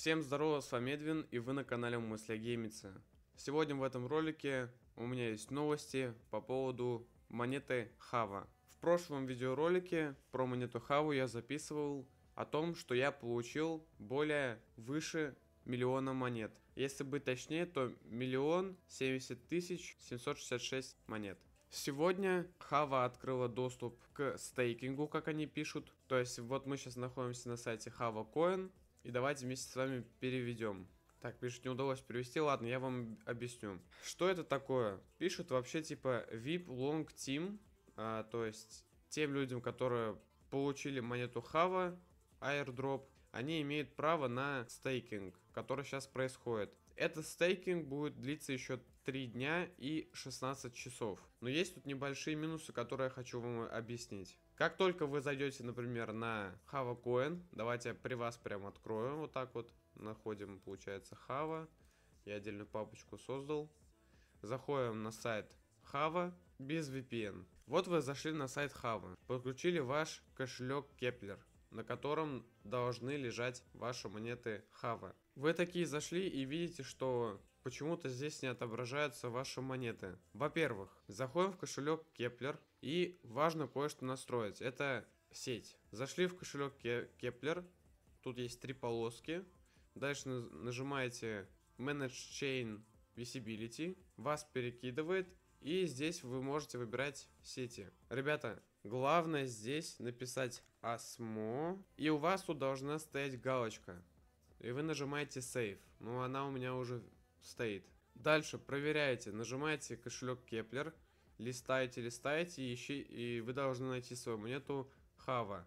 Всем здорова, с вами Эдвин и вы на канале Мысли Геймицы. Сегодня в этом ролике у меня есть новости по поводу монеты Хава. В прошлом видеоролике про монету Хаву я записывал о том, что я получил более выше миллиона монет. Если быть точнее, то миллион семьдесят тысяч семьсот шестьдесят шесть монет. Сегодня Хава открыла доступ к стейкингу, как они пишут. То есть вот мы сейчас находимся на сайте Хава Coin. И давайте вместе с вами переведем. Так, пишет, не удалось перевести. Ладно, я вам объясню. Что это такое? Пишут вообще типа VIP Long Team. А, то есть тем людям, которые получили монету Хава, Airdrop, они имеют право на стейкинг, который сейчас происходит. Этот стейкинг будет длиться еще 3 дня и 16 часов. Но есть тут небольшие минусы, которые я хочу вам объяснить. Как только вы зайдете, например, на Hava Coin, давайте я при вас прям открою, вот так вот, находим, получается, Hava, я отдельную папочку создал, заходим на сайт Hava, без VPN. Вот вы зашли на сайт Хава, подключили ваш кошелек Кеплер на котором должны лежать ваши монеты Хава. Вы такие зашли и видите, что почему-то здесь не отображаются ваши монеты. Во-первых, заходим в кошелек Кеплер и важно кое-что настроить. Это сеть. Зашли в кошелек Кеплер, тут есть три полоски. Дальше нажимаете Manage Chain Visibility, вас перекидывает и здесь вы можете выбирать сети. Ребята, главное здесь написать осмо. И у вас тут должна стоять галочка. И вы нажимаете Save. Ну, она у меня уже стоит. Дальше проверяете. Нажимаете кошелек Кеплер. Листаете, листаете. ищи, и вы должны найти свою монету Хава.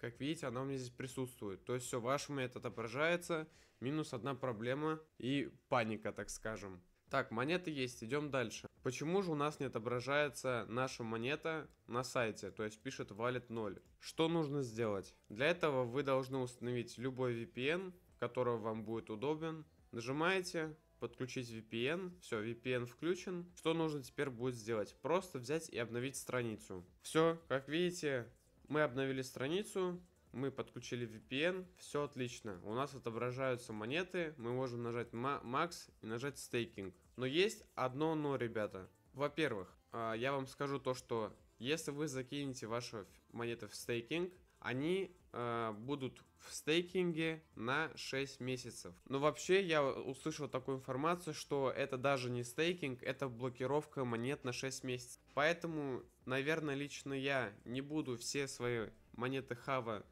Как видите, она у меня здесь присутствует. То есть все, ваш монет отображается. Минус одна проблема и паника, так скажем. Так, монеты есть, идем дальше. Почему же у нас не отображается наша монета на сайте, то есть пишет Wallet 0? Что нужно сделать? Для этого вы должны установить любой VPN, который вам будет удобен. Нажимаете подключить VPN. Все, VPN включен. Что нужно теперь будет сделать? Просто взять и обновить страницу. Все, как видите, мы обновили страницу мы подключили VPN, все отлично. У нас отображаются монеты, мы можем нажать Max и нажать стейкинг. Но есть одно но, ребята. Во-первых, а, я вам скажу то, что если вы закинете ваши монеты в стейкинг, они э, будут в стейкинге на 6 месяцев. Но вообще я услышал такую информацию, что это даже не стейкинг, это блокировка монет на 6 месяцев. Поэтому, наверное, лично я не буду все свои монеты Хава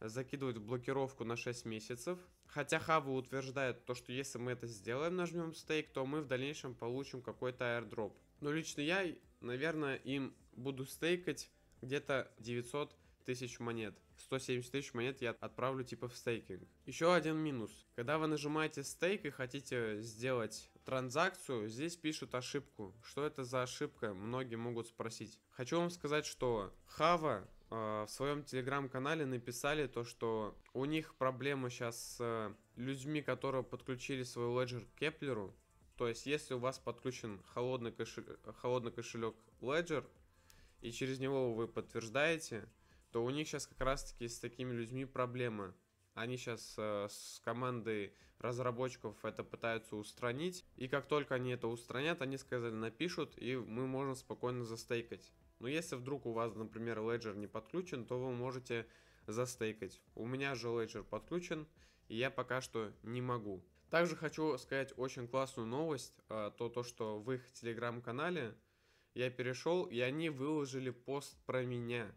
закидывают блокировку на 6 месяцев. Хотя Хава утверждает то, что если мы это сделаем, нажмем стейк, то мы в дальнейшем получим какой-то аирдроп. Но лично я, наверное, им буду стейкать где-то 900 тысяч монет. 170 тысяч монет я отправлю типа в стейкинг. Еще один минус. Когда вы нажимаете стейк и хотите сделать транзакцию, здесь пишут ошибку. Что это за ошибка? Многие могут спросить. Хочу вам сказать, что Хава Э, в своем телеграм-канале написали то, что у них проблема сейчас с э, людьми, которые подключили свой Ledger к Кеплеру. То есть, если у вас подключен холодный, кошель... холодный кошелек Ledger, и через него вы подтверждаете, то у них сейчас как раз-таки с такими людьми проблемы. Они сейчас э, с командой разработчиков это пытаются устранить. И как только они это устранят, они сказали, напишут, и мы можем спокойно застейкать. Но если вдруг у вас, например, Ledger не подключен, то вы можете застейкать. У меня же Ledger подключен, и я пока что не могу. Также хочу сказать очень классную новость, а, то, то что в их телеграм-канале я перешел, и они выложили пост про меня.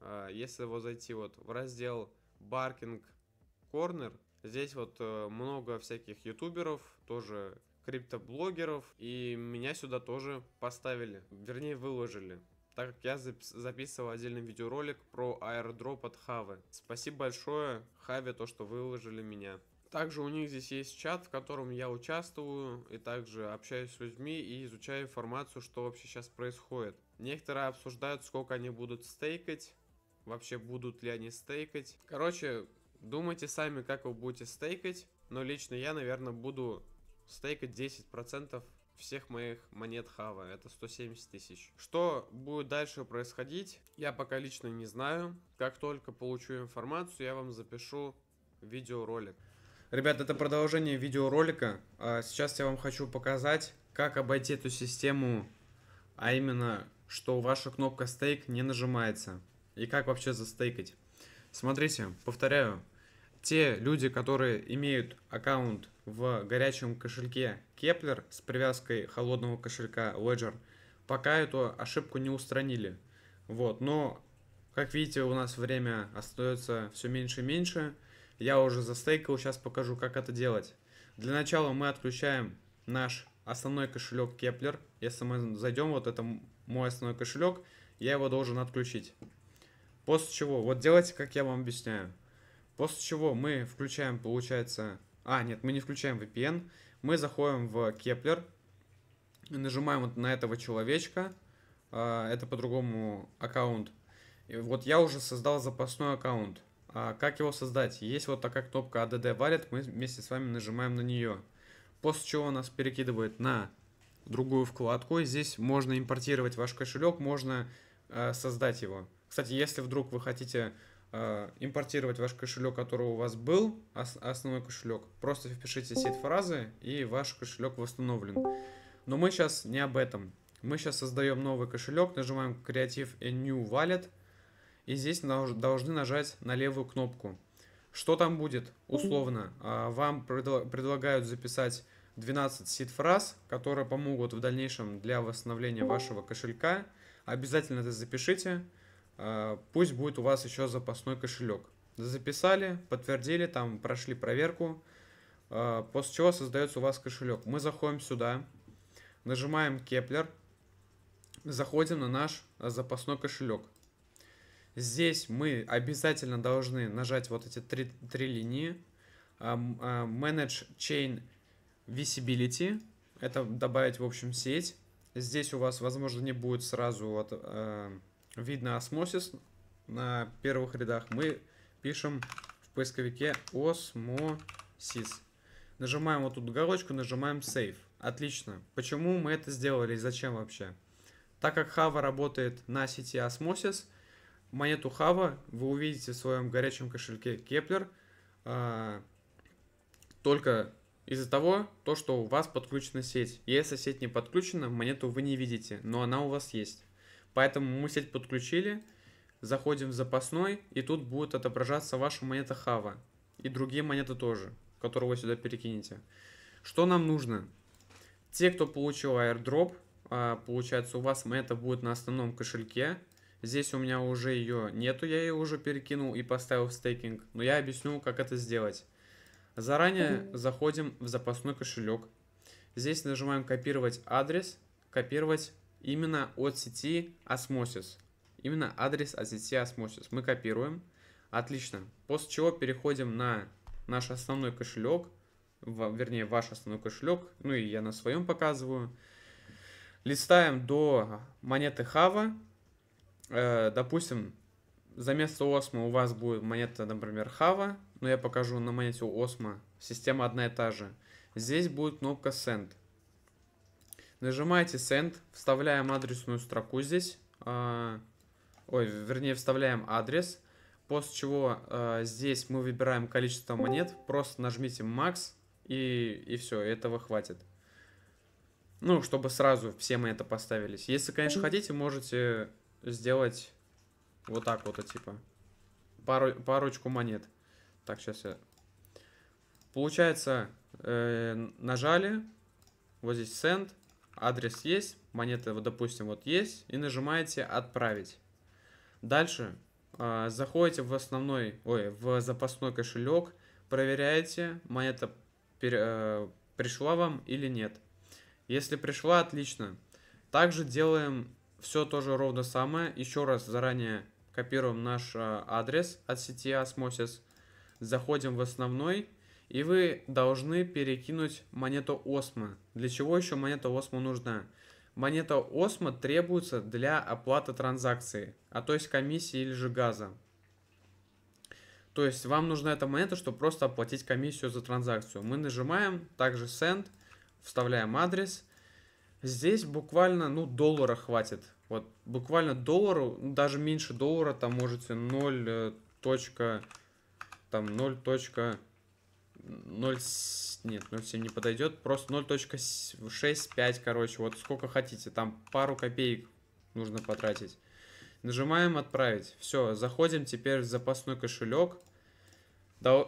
А, если вот зайти вот в раздел Barking Corner, здесь вот э, много всяких ютуберов, тоже криптоблогеров, и меня сюда тоже поставили, вернее выложили так как я записывал отдельный видеоролик про аэродроп от Хавы. Спасибо большое, Хаве, то, что выложили меня. Также у них здесь есть чат, в котором я участвую и также общаюсь с людьми и изучаю информацию, что вообще сейчас происходит. Некоторые обсуждают, сколько они будут стейкать, вообще будут ли они стейкать. Короче, думайте сами, как вы будете стейкать, но лично я, наверное, буду стейкать 10% всех моих монет хава. Это 170 тысяч. Что будет дальше происходить, я пока лично не знаю. Как только получу информацию, я вам запишу видеоролик. Ребят, это продолжение видеоролика. А сейчас я вам хочу показать, как обойти эту систему, а именно, что ваша кнопка стейк не нажимается. И как вообще застейкать. Смотрите, повторяю, те люди, которые имеют аккаунт в горячем кошельке Kepler с привязкой холодного кошелька Ledger. Пока эту ошибку не устранили. Вот, но, как видите, у нас время остается все меньше и меньше. Я уже застейкал, сейчас покажу, как это делать. Для начала мы отключаем наш основной кошелек Kepler. Если мы зайдем, вот это мой основной кошелек, я его должен отключить. После чего, вот делайте, как я вам объясняю. После чего мы включаем, получается, а, нет, мы не включаем VPN. Мы заходим в Кеплер, нажимаем вот на этого человечка. А, это по-другому аккаунт. И вот я уже создал запасной аккаунт. А как его создать? Есть вот такая кнопка ADD Wallet, мы вместе с вами нажимаем на нее. После чего нас перекидывает на другую вкладку. здесь можно импортировать ваш кошелек, можно а, создать его. Кстати, если вдруг вы хотите Э, импортировать ваш кошелек, который у вас был, основной кошелек. Просто впишите сеть фразы, и ваш кошелек восстановлен. Но мы сейчас не об этом. Мы сейчас создаем новый кошелек, нажимаем креатив и New Wallet, и здесь должны нажать на левую кнопку. Что там будет? Условно, а, вам предлагают записать 12 сид-фраз, которые помогут в дальнейшем для восстановления вашего кошелька. Обязательно это запишите. Э, пусть будет у вас еще запасной кошелек. Записали, подтвердили, там прошли проверку, э, после чего создается у вас кошелек. Мы заходим сюда, нажимаем Кеплер, заходим на наш э, запасной кошелек. Здесь мы обязательно должны нажать вот эти три, три линии. Эм, Manage Chain Visibility. Это добавить, в общем, сеть. Здесь у вас, возможно, не будет сразу вот, видно осмосис на первых рядах, мы пишем в поисковике осмосис. Нажимаем вот тут галочку, нажимаем Save. Отлично. Почему мы это сделали и зачем вообще? Так как Хава работает на сети Osmosis, монету Хава вы увидите в своем горячем кошельке Kepler э, а, только из-за того, то, что у вас подключена сеть. Если сеть не подключена, монету вы не видите, но она у вас есть. Поэтому мы сеть подключили, заходим в запасной, и тут будет отображаться ваша монета хава. И другие монеты тоже, которые вы сюда перекинете. Что нам нужно? Те, кто получил airdrop, а, получается у вас монета будет на основном кошельке. Здесь у меня уже ее нету, я ее уже перекинул и поставил в стейкинг. Но я объясню, как это сделать. Заранее заходим в запасной кошелек. Здесь нажимаем копировать адрес, копировать именно от сети Osmosis. Именно адрес от сети Osmosis. Мы копируем. Отлично. После чего переходим на наш основной кошелек, в, вернее, ваш основной кошелек, ну и я на своем показываю. Листаем до монеты Хава. Э, допустим, за место Осма у вас будет монета, например, Хава, но я покажу на монете Осма. Система одна и та же. Здесь будет кнопка Send. Нажимаете send, вставляем адресную строку здесь. А, ой, вернее, вставляем адрес. После чего а, здесь мы выбираем количество монет. Просто нажмите макс и, и все, этого хватит. Ну, чтобы сразу все мы это поставились. Если, конечно, хотите, можете сделать вот так вот, а, типа. Пару, парочку монет. Так, сейчас я... Получается, э, нажали. Вот здесь send адрес есть, монета, вот допустим, вот есть, и нажимаете «Отправить». Дальше э, заходите в основной, ой, в запасной кошелек, проверяете, монета пер, э, пришла вам или нет. Если пришла, отлично. Также делаем все тоже ровно самое. Еще раз заранее копируем наш э, адрес от сети Osmosis. Заходим в основной и вы должны перекинуть монету Осмо. Для чего еще монета Осмо нужна? Монета Осмо требуется для оплаты транзакции, а то есть комиссии или же газа. То есть вам нужна эта монета, чтобы просто оплатить комиссию за транзакцию. Мы нажимаем также Send, вставляем адрес. Здесь буквально, ну, доллара хватит. Вот, буквально доллару, даже меньше доллара, там можете 0. Э, точка, там 0. 0... Нет, 0,7 не подойдет. Просто 0.65, короче. Вот сколько хотите. Там пару копеек нужно потратить. Нажимаем «Отправить». Все, заходим теперь в запасной кошелек.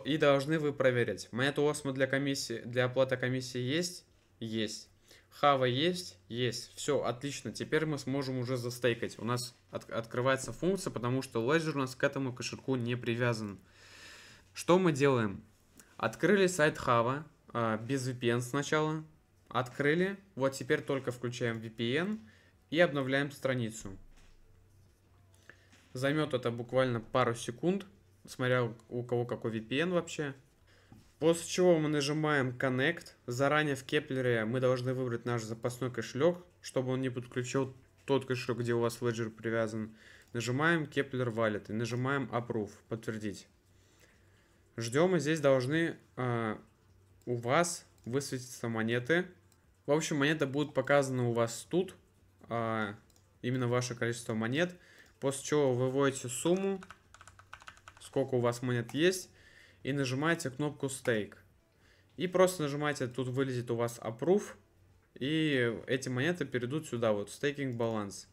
И должны вы проверить. Монету Осмо для, комиссии, для оплаты комиссии есть? Есть. Хава есть? Есть. Все, отлично. Теперь мы сможем уже застейкать. У нас от, открывается функция, потому что Ledger у нас к этому кошельку не привязан. Что мы делаем? Открыли сайт Хава а, без VPN сначала. Открыли. Вот теперь только включаем VPN и обновляем страницу. Займет это буквально пару секунд, смотря у кого какой VPN вообще. После чего мы нажимаем Connect. Заранее в Кеплере мы должны выбрать наш запасной кошелек, чтобы он не подключил тот кошелек, где у вас Ledger привязан. Нажимаем Kepler Wallet и нажимаем Approve, подтвердить. Ждем, и здесь должны э, у вас высветиться монеты. В общем, монеты будут показаны у вас тут, э, именно ваше количество монет. После чего вы вводите сумму, сколько у вас монет есть, и нажимаете кнопку стейк. И просто нажимаете, тут вылезет у вас «Approve», и эти монеты перейдут сюда, вот, «Staking Balance».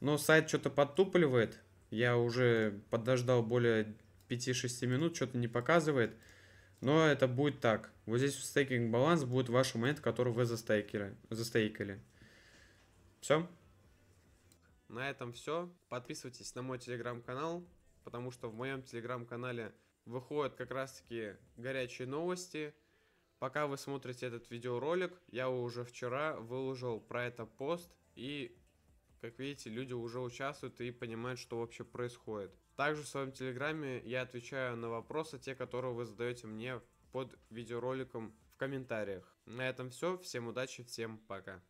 Но сайт что-то подтупливает, я уже подождал более 5-6 минут что-то не показывает. Но это будет так. Вот здесь в стейкинг баланс будет ваша монета, которую вы застейкили. застейкили. Все. На этом все. Подписывайтесь на мой телеграм-канал, потому что в моем телеграм-канале выходят как раз-таки горячие новости. Пока вы смотрите этот видеоролик, я уже вчера выложил про это пост, и, как видите, люди уже участвуют и понимают, что вообще происходит. Также в своем телеграме я отвечаю на вопросы, те, которые вы задаете мне под видеороликом в комментариях. На этом все. Всем удачи, всем пока.